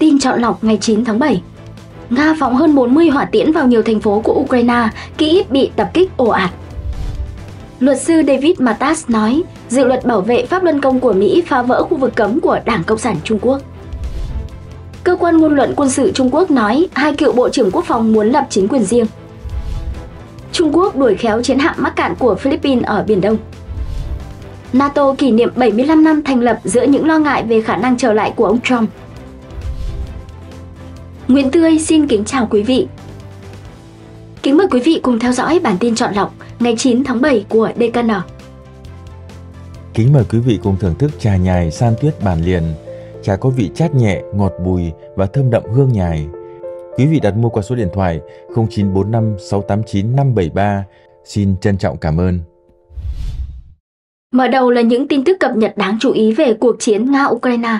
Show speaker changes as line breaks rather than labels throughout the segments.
Tin chọn lọc ngày 9 tháng 7 Nga phóng hơn 40 hỏa tiễn vào nhiều thành phố của Ukraine, Kyiv bị tập kích ồ ạt. Luật sư David Matas nói, dự luật bảo vệ pháp luân công của Mỹ phá vỡ khu vực cấm của Đảng Cộng sản Trung Quốc. Cơ quan ngôn luận quân sự Trung Quốc nói hai cựu Bộ trưởng Quốc phòng muốn lập chính quyền riêng. Trung Quốc đuổi khéo chiến hạm mắc cạn của Philippines ở Biển Đông. NATO kỷ niệm 75 năm thành lập giữa những lo ngại về khả năng trở lại của ông Trump. Nguyễn Tươi xin kính chào quý vị. Kính mời quý vị cùng theo dõi bản tin chọn lọc ngày 9 tháng 7 của DKN. Kính mời quý vị cùng thưởng thức trà nhài san tuyết bản liền. Trà có vị chát nhẹ, ngọt bùi và thơm đậm hương nhài. Quý vị đặt mua qua số điện thoại 0945 689 573. Xin trân trọng cảm ơn. Mở đầu là những tin tức cập nhật đáng chú ý về cuộc chiến Nga-Ukraine.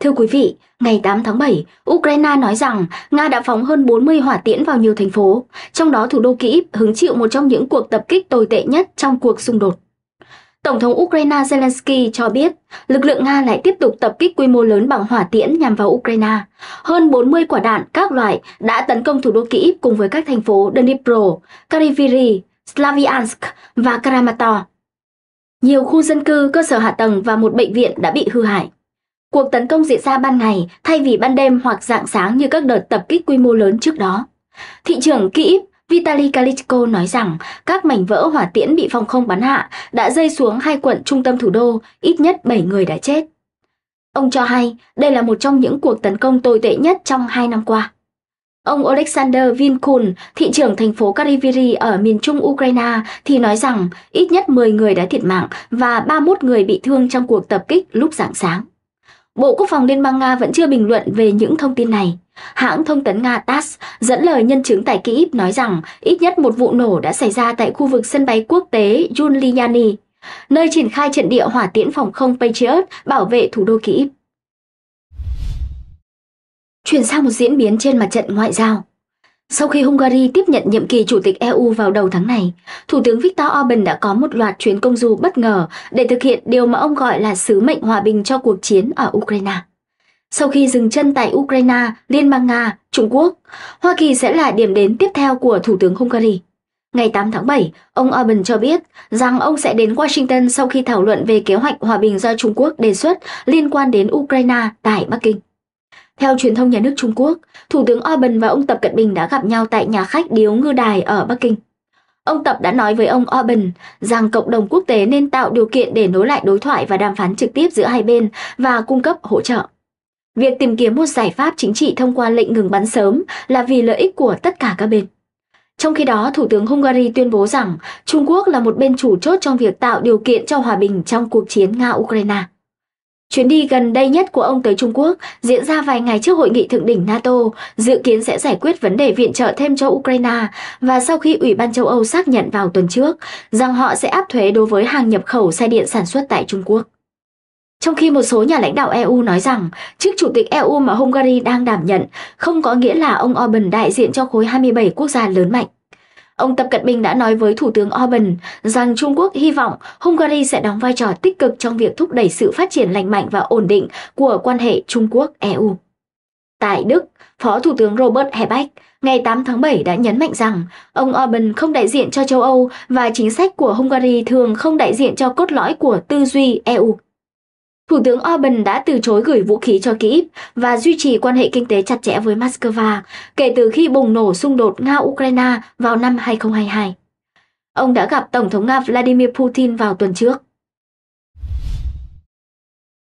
Thưa quý vị, ngày 8 tháng 7, Ukraine nói rằng Nga đã phóng hơn 40 hỏa tiễn vào nhiều thành phố, trong đó thủ đô Kyiv hứng chịu một trong những cuộc tập kích tồi tệ nhất trong cuộc xung đột. Tổng thống Ukraine Zelensky cho biết lực lượng Nga lại tiếp tục tập kích quy mô lớn bằng hỏa tiễn nhằm vào Ukraine. Hơn 40 quả đạn các loại đã tấn công thủ đô Kyiv cùng với các thành phố Dnipro, Kryvyi Slaviansk và Kramatorsk. Nhiều khu dân cư, cơ sở hạ tầng và một bệnh viện đã bị hư hại. Cuộc tấn công diễn ra ban ngày thay vì ban đêm hoặc dạng sáng như các đợt tập kích quy mô lớn trước đó. Thị trưởng Kyiv Vitaly Kalichko nói rằng các mảnh vỡ hỏa tiễn bị phòng không bắn hạ đã rơi xuống hai quận trung tâm thủ đô, ít nhất 7 người đã chết. Ông cho hay đây là một trong những cuộc tấn công tồi tệ nhất trong hai năm qua. Ông Alexander Vinkun, thị trưởng thành phố Kariviri ở miền trung Ukraine, thì nói rằng ít nhất 10 người đã thiệt mạng và 31 người bị thương trong cuộc tập kích lúc rạng sáng. Bộ Quốc phòng Liên bang Nga vẫn chưa bình luận về những thông tin này. Hãng thông tấn Nga TASS dẫn lời nhân chứng tại Kyiv nói rằng ít nhất một vụ nổ đã xảy ra tại khu vực sân bay quốc tế Yuliani, nơi triển khai trận địa hỏa tiễn phòng không Patriot bảo vệ thủ đô Kyiv. Chuyển sang một diễn biến trên mặt trận ngoại giao. Sau khi Hungary tiếp nhận nhiệm kỳ chủ tịch EU vào đầu tháng này, Thủ tướng Viktor Orbán đã có một loạt chuyến công du bất ngờ để thực hiện điều mà ông gọi là sứ mệnh hòa bình cho cuộc chiến ở Ukraine. Sau khi dừng chân tại Ukraine, Liên bang Nga, Trung Quốc, Hoa Kỳ sẽ là điểm đến tiếp theo của Thủ tướng Hungary. Ngày 8 tháng 7, ông Orbán cho biết rằng ông sẽ đến Washington sau khi thảo luận về kế hoạch hòa bình do Trung Quốc đề xuất liên quan đến Ukraine tại Bắc Kinh. Theo truyền thông nhà nước Trung Quốc, Thủ tướng Orban và ông Tập Cận Bình đã gặp nhau tại nhà khách Điếu Ngư Đài ở Bắc Kinh. Ông Tập đã nói với ông Orban rằng cộng đồng quốc tế nên tạo điều kiện để nối lại đối thoại và đàm phán trực tiếp giữa hai bên và cung cấp hỗ trợ. Việc tìm kiếm một giải pháp chính trị thông qua lệnh ngừng bắn sớm là vì lợi ích của tất cả các bên. Trong khi đó, Thủ tướng Hungary tuyên bố rằng Trung Quốc là một bên chủ chốt trong việc tạo điều kiện cho hòa bình trong cuộc chiến Nga-Ukraine. Chuyến đi gần đây nhất của ông tới Trung Quốc diễn ra vài ngày trước hội nghị thượng đỉnh NATO, dự kiến sẽ giải quyết vấn đề viện trợ thêm cho Ukraine và sau khi Ủy ban châu Âu xác nhận vào tuần trước rằng họ sẽ áp thuế đối với hàng nhập khẩu xe điện sản xuất tại Trung Quốc. Trong khi một số nhà lãnh đạo EU nói rằng chức chủ tịch EU mà Hungary đang đảm nhận không có nghĩa là ông Orbán đại diện cho khối 27 quốc gia lớn mạnh. Ông Tập Cận Bình đã nói với Thủ tướng Orbán rằng Trung Quốc hy vọng Hungary sẽ đóng vai trò tích cực trong việc thúc đẩy sự phát triển lành mạnh và ổn định của quan hệ Trung Quốc-EU. Tại Đức, Phó Thủ tướng Robert Habeck ngày 8 tháng 7 đã nhấn mạnh rằng ông Orbán không đại diện cho châu Âu và chính sách của Hungary thường không đại diện cho cốt lõi của tư duy EU. Thủ tướng Orbán đã từ chối gửi vũ khí cho Kyiv và duy trì quan hệ kinh tế chặt chẽ với Moscow kể từ khi bùng nổ xung đột Nga-Ukraine vào năm 2022. Ông đã gặp Tổng thống Nga Vladimir Putin vào tuần trước.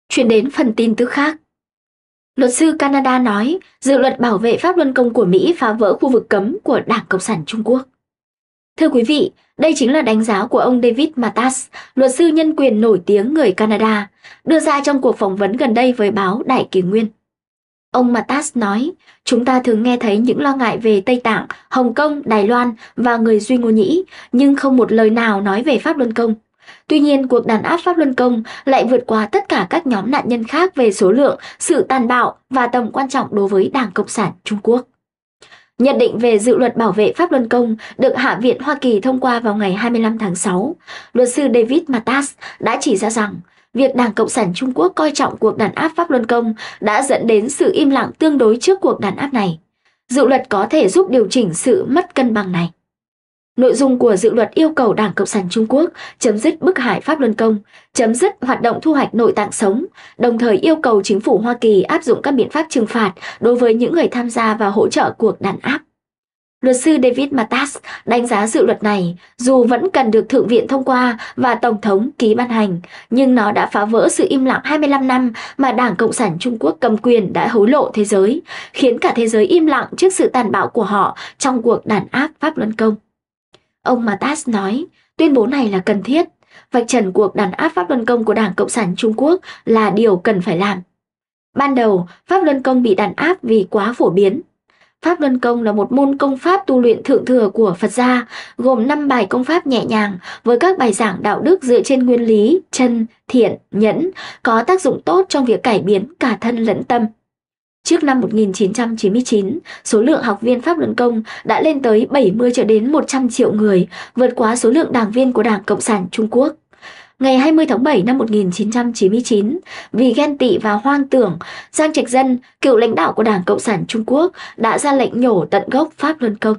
Chuyển đến phần tin tức khác. Luật sư Canada nói dự luật bảo vệ pháp luân công của Mỹ phá vỡ khu vực cấm của Đảng Cộng sản Trung Quốc. Thưa quý vị, đây chính là đánh giá của ông David Matas, luật sư nhân quyền nổi tiếng người Canada, đưa ra trong cuộc phỏng vấn gần đây với báo Đại Kỷ Nguyên. Ông Matas nói, chúng ta thường nghe thấy những lo ngại về Tây Tạng, Hồng Kông, Đài Loan và người Duy Ngô Nhĩ, nhưng không một lời nào nói về Pháp Luân Công. Tuy nhiên, cuộc đàn áp Pháp Luân Công lại vượt qua tất cả các nhóm nạn nhân khác về số lượng, sự tàn bạo và tầm quan trọng đối với Đảng Cộng sản Trung Quốc. Nhận định về dự luật bảo vệ pháp luân công được Hạ viện Hoa Kỳ thông qua vào ngày 25 tháng 6, luật sư David Matas đã chỉ ra rằng việc Đảng Cộng sản Trung Quốc coi trọng cuộc đàn áp pháp luân công đã dẫn đến sự im lặng tương đối trước cuộc đàn áp này. Dự luật có thể giúp điều chỉnh sự mất cân bằng này. Nội dung của dự luật yêu cầu Đảng Cộng sản Trung Quốc chấm dứt bức hại Pháp Luân Công, chấm dứt hoạt động thu hoạch nội tạng sống, đồng thời yêu cầu chính phủ Hoa Kỳ áp dụng các biện pháp trừng phạt đối với những người tham gia và hỗ trợ cuộc đàn áp. Luật sư David Matas đánh giá dự luật này, dù vẫn cần được Thượng viện thông qua và Tổng thống ký ban hành, nhưng nó đã phá vỡ sự im lặng 25 năm mà Đảng Cộng sản Trung Quốc cầm quyền đã hối lộ thế giới, khiến cả thế giới im lặng trước sự tàn bạo của họ trong cuộc đàn áp Pháp Luân Công. Ông Matas nói, tuyên bố này là cần thiết. Vạch trần cuộc đàn áp Pháp Luân Công của Đảng Cộng sản Trung Quốc là điều cần phải làm. Ban đầu, Pháp Luân Công bị đàn áp vì quá phổ biến. Pháp Luân Công là một môn công pháp tu luyện thượng thừa của Phật gia, gồm 5 bài công pháp nhẹ nhàng với các bài giảng đạo đức dựa trên nguyên lý, chân, thiện, nhẫn, có tác dụng tốt trong việc cải biến cả thân lẫn tâm. Trước năm 1999, số lượng học viên Pháp Luân Công đã lên tới 70 cho đến 100 triệu người, vượt quá số lượng đảng viên của Đảng Cộng sản Trung Quốc. Ngày 20 tháng 7 năm 1999, vì ghen tị và hoang tưởng, Giang Trạch Dân, cựu lãnh đạo của Đảng Cộng sản Trung Quốc, đã ra lệnh nhổ tận gốc Pháp Luân Công.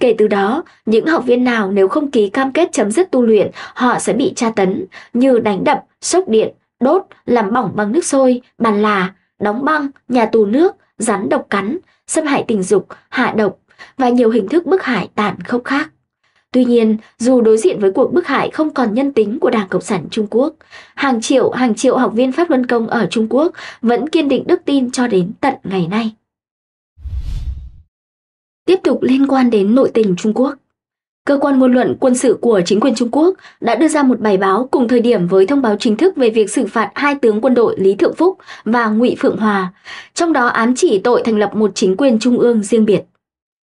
Kể từ đó, những học viên nào nếu không ký cam kết chấm dứt tu luyện, họ sẽ bị tra tấn, như đánh đập, sốc điện, đốt, làm bỏng bằng nước sôi, bàn là, đóng băng, nhà tù nước, rắn độc cắn, xâm hại tình dục, hạ độc và nhiều hình thức bức hại tàn khốc khác. Tuy nhiên, dù đối diện với cuộc bức hại không còn nhân tính của Đảng Cộng sản Trung Quốc, hàng triệu hàng triệu học viên Pháp Luân Công ở Trung Quốc vẫn kiên định đức tin cho đến tận ngày nay. Tiếp tục liên quan đến nội tình Trung Quốc cơ quan ngôn luận quân sự của chính quyền Trung Quốc đã đưa ra một bài báo cùng thời điểm với thông báo chính thức về việc xử phạt hai tướng quân đội Lý Thượng Phúc và Ngụy Phượng Hòa, trong đó ám chỉ tội thành lập một chính quyền trung ương riêng biệt.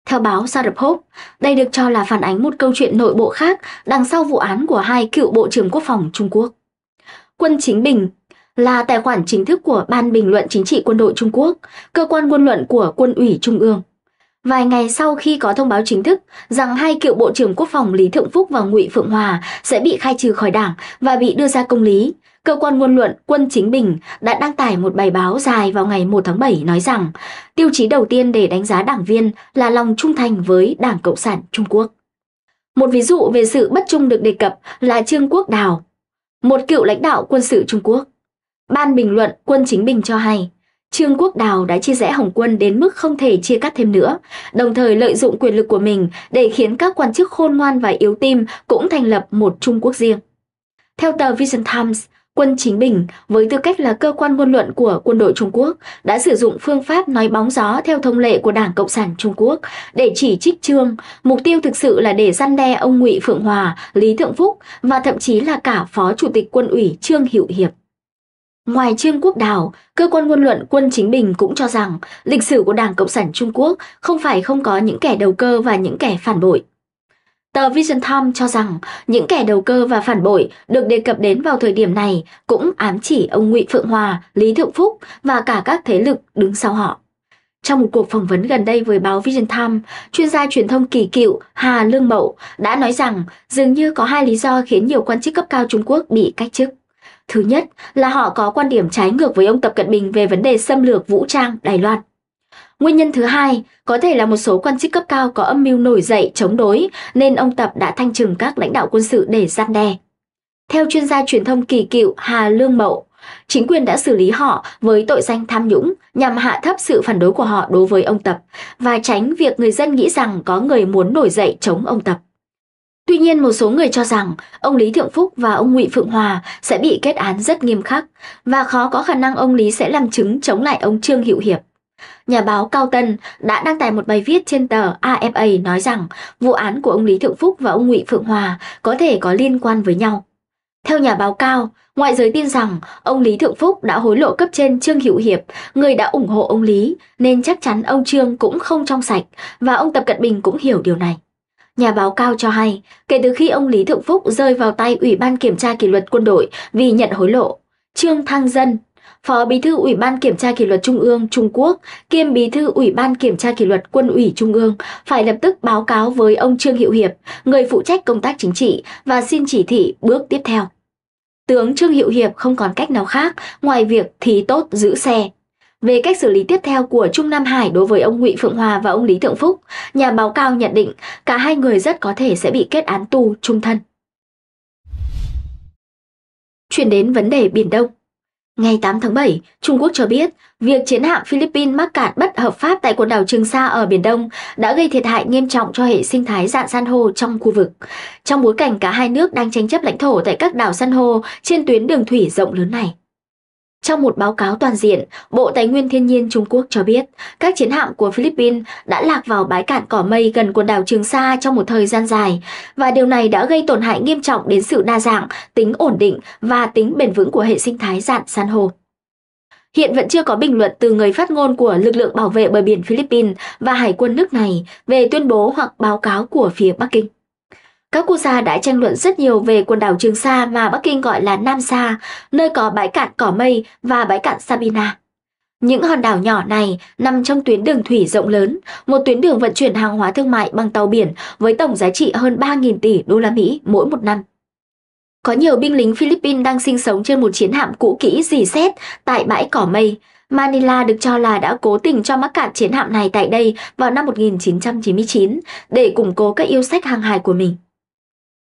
Theo báo Sarap Hope, đây được cho là phản ánh một câu chuyện nội bộ khác đằng sau vụ án của hai cựu Bộ trưởng Quốc phòng Trung Quốc. Quân Chính Bình là tài khoản chính thức của Ban Bình luận Chính trị Quân đội Trung Quốc, cơ quan ngôn luận của Quân ủy Trung ương. Vài ngày sau khi có thông báo chính thức rằng hai cựu Bộ trưởng Quốc phòng Lý Thượng Phúc và Ngụy Phượng Hòa sẽ bị khai trừ khỏi đảng và bị đưa ra công lý, cơ quan ngôn luận Quân Chính Bình đã đăng tải một bài báo dài vào ngày 1 tháng 7 nói rằng tiêu chí đầu tiên để đánh giá đảng viên là lòng trung thành với Đảng Cộng sản Trung Quốc. Một ví dụ về sự bất trung được đề cập là Trương Quốc Đào, một cựu lãnh đạo quân sự Trung Quốc. Ban bình luận Quân Chính Bình cho hay, Trương Quốc Đào đã chia rẽ Hồng quân đến mức không thể chia cắt thêm nữa, đồng thời lợi dụng quyền lực của mình để khiến các quan chức khôn ngoan và yếu tim cũng thành lập một Trung Quốc riêng. Theo tờ Vision Times, quân chính bình với tư cách là cơ quan ngôn luận của quân đội Trung Quốc đã sử dụng phương pháp nói bóng gió theo thông lệ của Đảng Cộng sản Trung Quốc để chỉ trích Trương, mục tiêu thực sự là để săn đe ông Ngụy Phượng Hòa, Lý Thượng Phúc và thậm chí là cả phó chủ tịch quân ủy Trương Hữu Hiệp. Ngoài Trương Quốc Đào, cơ quan ngôn luận Quân Chính Bình cũng cho rằng lịch sử của Đảng Cộng sản Trung Quốc không phải không có những kẻ đầu cơ và những kẻ phản bội. Tờ Vision times cho rằng những kẻ đầu cơ và phản bội được đề cập đến vào thời điểm này cũng ám chỉ ông Ngụy Phượng Hòa, Lý Thượng Phúc và cả các thế lực đứng sau họ. Trong một cuộc phỏng vấn gần đây với báo Vision times chuyên gia truyền thông kỳ cựu Hà Lương Mậu đã nói rằng dường như có hai lý do khiến nhiều quan chức cấp cao Trung Quốc bị cách chức. Thứ nhất là họ có quan điểm trái ngược với ông Tập Cận Bình về vấn đề xâm lược vũ trang Đài Loan. Nguyên nhân thứ hai có thể là một số quan chức cấp cao có âm mưu nổi dậy chống đối nên ông Tập đã thanh trừng các lãnh đạo quân sự để gian đe. Theo chuyên gia truyền thông kỳ cựu Hà Lương Mậu, chính quyền đã xử lý họ với tội danh tham nhũng nhằm hạ thấp sự phản đối của họ đối với ông Tập và tránh việc người dân nghĩ rằng có người muốn nổi dậy chống ông Tập. Tuy nhiên một số người cho rằng ông Lý Thượng Phúc và ông Ngụy Phượng Hòa sẽ bị kết án rất nghiêm khắc và khó có khả năng ông Lý sẽ làm chứng chống lại ông Trương Hữu Hiệp. Nhà báo Cao Tân đã đăng tải một bài viết trên tờ AFA nói rằng vụ án của ông Lý Thượng Phúc và ông Ngụy Phượng Hòa có thể có liên quan với nhau. Theo nhà báo Cao, ngoại giới tin rằng ông Lý Thượng Phúc đã hối lộ cấp trên Trương Hữu Hiệp, người đã ủng hộ ông Lý, nên chắc chắn ông Trương cũng không trong sạch và ông Tập Cận Bình cũng hiểu điều này. Nhà báo Cao cho hay, kể từ khi ông Lý Thượng Phúc rơi vào tay Ủy ban Kiểm tra Kỷ luật Quân đội vì nhận hối lộ, Trương Thăng Dân, Phó Bí thư Ủy ban Kiểm tra Kỷ luật Trung ương Trung Quốc kiêm Bí thư Ủy ban Kiểm tra Kỷ luật Quân ủy Trung ương phải lập tức báo cáo với ông Trương Hiệu Hiệp, người phụ trách công tác chính trị và xin chỉ thị bước tiếp theo. Tướng Trương Hiệu Hiệp không còn cách nào khác ngoài việc thì tốt giữ xe, về cách xử lý tiếp theo của Trung Nam Hải đối với ông Ngụy Phượng Hòa và ông Lý Thượng Phúc, nhà báo cao nhận định cả hai người rất có thể sẽ bị kết án tù trung thân. Chuyển đến vấn đề Biển Đông. Ngày 8 tháng 7, Trung Quốc cho biết việc chiến hạm Philippines mắc cạn bất hợp pháp tại quần đảo Trường Sa ở Biển Đông đã gây thiệt hại nghiêm trọng cho hệ sinh thái dạng san hô trong khu vực. Trong bối cảnh cả hai nước đang tranh chấp lãnh thổ tại các đảo san hô trên tuyến đường thủy rộng lớn này. Trong một báo cáo toàn diện, Bộ Tài nguyên Thiên nhiên Trung Quốc cho biết các chiến hạm của Philippines đã lạc vào bãi cạn cỏ mây gần quần đảo Trường Sa trong một thời gian dài và điều này đã gây tổn hại nghiêm trọng đến sự đa dạng, tính ổn định và tính bền vững của hệ sinh thái dạn san hô. Hiện vẫn chưa có bình luận từ người phát ngôn của lực lượng bảo vệ bờ biển Philippines và hải quân nước này về tuyên bố hoặc báo cáo của phía Bắc Kinh. Các quốc gia đã tranh luận rất nhiều về quần đảo Trường Sa mà Bắc Kinh gọi là Nam Sa, nơi có bãi cạn cỏ mây và bãi cạn Sabina. Những hòn đảo nhỏ này nằm trong tuyến đường thủy rộng lớn, một tuyến đường vận chuyển hàng hóa thương mại bằng tàu biển với tổng giá trị hơn 3.000 tỷ đô la Mỹ mỗi một năm. Có nhiều binh lính Philippines đang sinh sống trên một chiến hạm cũ kỹ dì xét tại bãi cỏ mây. Manila được cho là đã cố tình cho mắc cạn chiến hạm này tại đây vào năm 1999 để củng cố các yêu sách hàng hải của mình.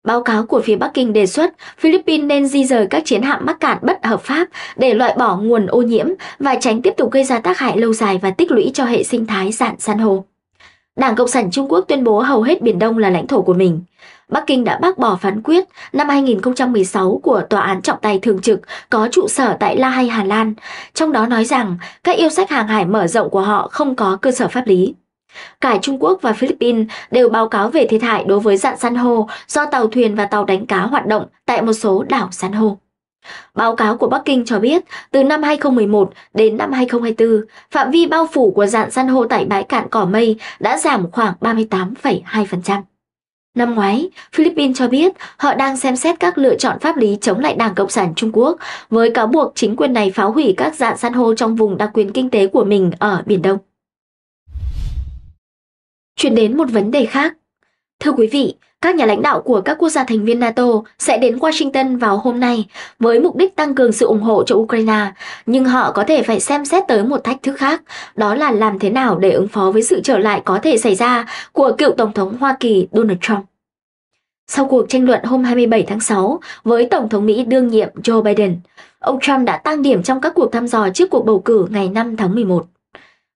Báo cáo của phía Bắc Kinh đề xuất Philippines nên di rời các chiến hạm mắc cạn bất hợp pháp để loại bỏ nguồn ô nhiễm và tránh tiếp tục gây ra tác hại lâu dài và tích lũy cho hệ sinh thái dạn san hô. Đảng Cộng sản Trung Quốc tuyên bố hầu hết Biển Đông là lãnh thổ của mình. Bắc Kinh đã bác bỏ phán quyết năm 2016 của Tòa án trọng tài thường trực có trụ sở tại La Hay, Hà Lan, trong đó nói rằng các yêu sách hàng hải mở rộng của họ không có cơ sở pháp lý. Cả Trung Quốc và Philippines đều báo cáo về thiệt hại đối với dạng san hô do tàu thuyền và tàu đánh cá hoạt động tại một số đảo san hô. Báo cáo của Bắc Kinh cho biết, từ năm 2011 đến năm 2024, phạm vi bao phủ của dạng san hô tại bãi cạn Cỏ Mây đã giảm khoảng 38,2%. Năm ngoái, Philippines cho biết họ đang xem xét các lựa chọn pháp lý chống lại Đảng Cộng sản Trung Quốc với cáo buộc chính quyền này phá hủy các dạng san hô trong vùng đặc quyền kinh tế của mình ở Biển Đông. Chuyển đến một vấn đề khác. Thưa quý vị, các nhà lãnh đạo của các quốc gia thành viên NATO sẽ đến Washington vào hôm nay với mục đích tăng cường sự ủng hộ cho Ukraine, nhưng họ có thể phải xem xét tới một thách thức khác, đó là làm thế nào để ứng phó với sự trở lại có thể xảy ra của cựu Tổng thống Hoa Kỳ Donald Trump. Sau cuộc tranh luận hôm 27 tháng 6 với Tổng thống Mỹ đương nhiệm Joe Biden, ông Trump đã tăng điểm trong các cuộc thăm dò trước cuộc bầu cử ngày 5 tháng 11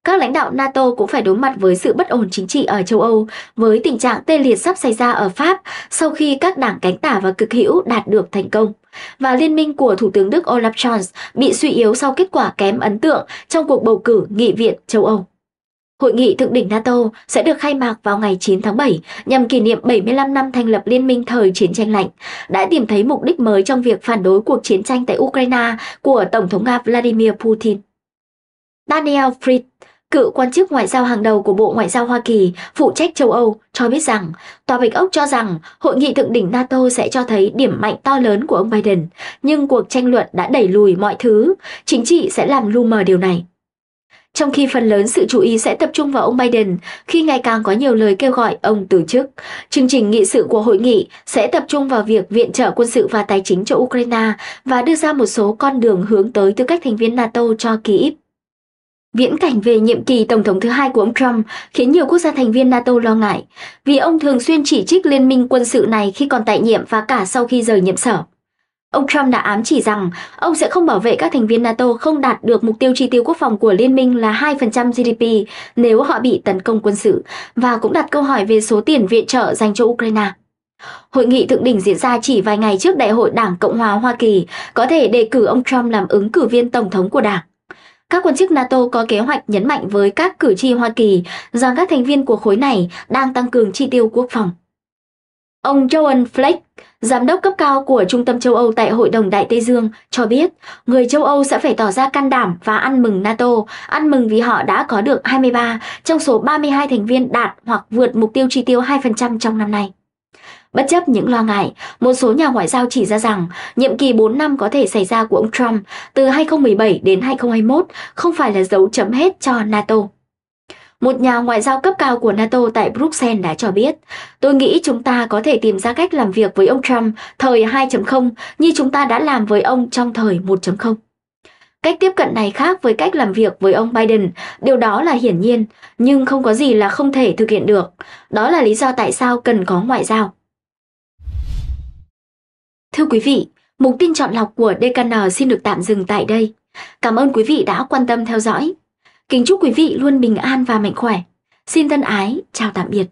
các lãnh đạo NATO cũng phải đối mặt với sự bất ổn chính trị ở châu Âu, với tình trạng tê liệt sắp xảy ra ở Pháp sau khi các đảng cánh tả và cực hữu đạt được thành công. Và liên minh của Thủ tướng Đức Olaf Scholz bị suy yếu sau kết quả kém ấn tượng trong cuộc bầu cử nghị viện châu Âu. Hội nghị thượng đỉnh NATO sẽ được khai mạc vào ngày 9 tháng 7 nhằm kỷ niệm 75 năm thành lập Liên minh thời chiến tranh lạnh, đã tìm thấy mục đích mới trong việc phản đối cuộc chiến tranh tại Ukraine của Tổng thống Nga Vladimir Putin. Daniel Fritz, Cựu quan chức ngoại giao hàng đầu của Bộ Ngoại giao Hoa Kỳ, phụ trách châu Âu, cho biết rằng Tòa Bạch Ốc cho rằng hội nghị thượng đỉnh NATO sẽ cho thấy điểm mạnh to lớn của ông Biden, nhưng cuộc tranh luận đã đẩy lùi mọi thứ, chính trị sẽ làm lu mờ điều này. Trong khi phần lớn sự chú ý sẽ tập trung vào ông Biden khi ngày càng có nhiều lời kêu gọi ông từ chức, chương trình nghị sự của hội nghị sẽ tập trung vào việc viện trợ quân sự và tài chính cho Ukraine và đưa ra một số con đường hướng tới tư cách thành viên NATO cho Kyiv. Viễn cảnh về nhiệm kỳ Tổng thống thứ hai của ông Trump khiến nhiều quốc gia thành viên NATO lo ngại, vì ông thường xuyên chỉ trích liên minh quân sự này khi còn tại nhiệm và cả sau khi rời nhiệm sở. Ông Trump đã ám chỉ rằng ông sẽ không bảo vệ các thành viên NATO không đạt được mục tiêu chi tiêu quốc phòng của liên minh là 2% GDP nếu họ bị tấn công quân sự, và cũng đặt câu hỏi về số tiền viện trợ dành cho Ukraine. Hội nghị thượng đỉnh diễn ra chỉ vài ngày trước Đại hội Đảng Cộng hòa Hoa Kỳ có thể đề cử ông Trump làm ứng cử viên Tổng thống của Đảng các quan chức NATO có kế hoạch nhấn mạnh với các cử tri Hoa Kỳ rằng các thành viên của khối này đang tăng cường chi tiêu quốc phòng. Ông Joan Flake, giám đốc cấp cao của Trung tâm châu Âu tại Hội đồng Đại Tây Dương, cho biết người châu Âu sẽ phải tỏ ra can đảm và ăn mừng NATO, ăn mừng vì họ đã có được 23 trong số 32 thành viên đạt hoặc vượt mục tiêu chi tiêu 2% trong năm nay. Bất chấp những lo ngại, một số nhà ngoại giao chỉ ra rằng nhiệm kỳ 4 năm có thể xảy ra của ông Trump từ 2017 đến 2021 không phải là dấu chấm hết cho NATO. Một nhà ngoại giao cấp cao của NATO tại Bruxelles đã cho biết, tôi nghĩ chúng ta có thể tìm ra cách làm việc với ông Trump thời 2.0 như chúng ta đã làm với ông trong thời 1.0. Cách tiếp cận này khác với cách làm việc với ông Biden, điều đó là hiển nhiên, nhưng không có gì là không thể thực hiện được. Đó là lý do tại sao cần có ngoại giao. Thưa quý vị, mục tin chọn lọc của DKN xin được tạm dừng tại đây. Cảm ơn quý vị đã quan tâm theo dõi. Kính chúc quý vị luôn bình an và mạnh khỏe. Xin thân ái, chào tạm biệt.